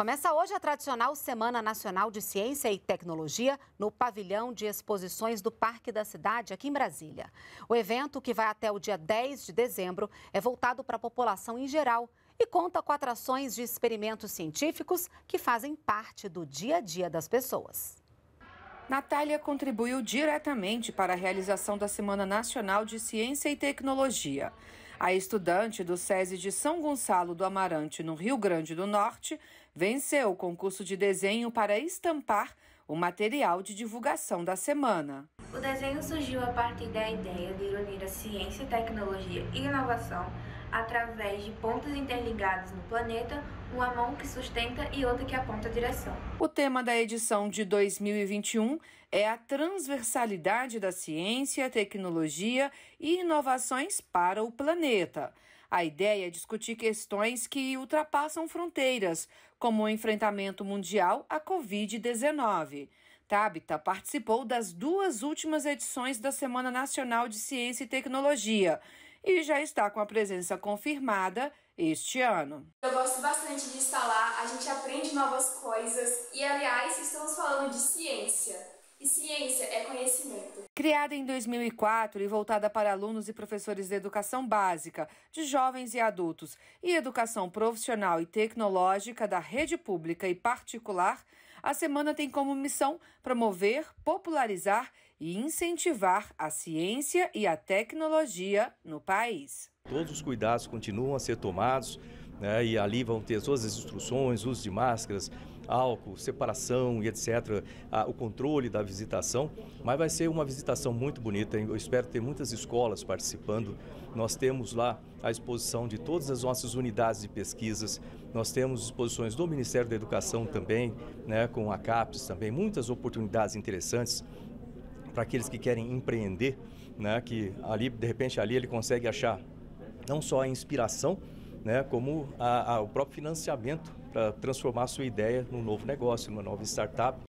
Começa hoje a tradicional Semana Nacional de Ciência e Tecnologia no pavilhão de exposições do Parque da Cidade, aqui em Brasília. O evento, que vai até o dia 10 de dezembro, é voltado para a população em geral e conta com atrações de experimentos científicos que fazem parte do dia a dia das pessoas. Natália contribuiu diretamente para a realização da Semana Nacional de Ciência e Tecnologia. A estudante do SESI de São Gonçalo do Amarante, no Rio Grande do Norte, venceu o concurso de desenho para estampar o material de divulgação da semana. O desenho surgiu a partir da ideia de unir a ciência, tecnologia e inovação através de pontos interligados no planeta, uma mão que sustenta e outra que aponta a direção. O tema da edição de 2021 é a transversalidade da ciência, tecnologia e inovações para o planeta. A ideia é discutir questões que ultrapassam fronteiras, como o enfrentamento mundial à Covid-19. Tabita participou das duas últimas edições da Semana Nacional de Ciência e Tecnologia e já está com a presença confirmada este ano. Eu gosto bastante de instalar, a gente aprende novas coisas e, aliás, estamos falando de ciência. E ciência é conhecimento. Criada em 2004 e voltada para alunos e professores de educação básica, de jovens e adultos, e educação profissional e tecnológica da rede pública e particular, a semana tem como missão promover, popularizar e incentivar a ciência e a tecnologia no país. Todos os cuidados continuam a ser tomados né, e ali vão ter todas as instruções, uso de máscaras, álcool, separação e etc., o controle da visitação, mas vai ser uma visitação muito bonita. Eu espero ter muitas escolas participando. Nós temos lá a exposição de todas as nossas unidades de pesquisas, nós temos exposições do Ministério da Educação também, né, com a CAPES também, muitas oportunidades interessantes para aqueles que querem empreender, né? Que ali, de repente, ali ele consegue achar não só a inspiração, né? Como a, a, o próprio financiamento para transformar a sua ideia num novo negócio, numa nova startup.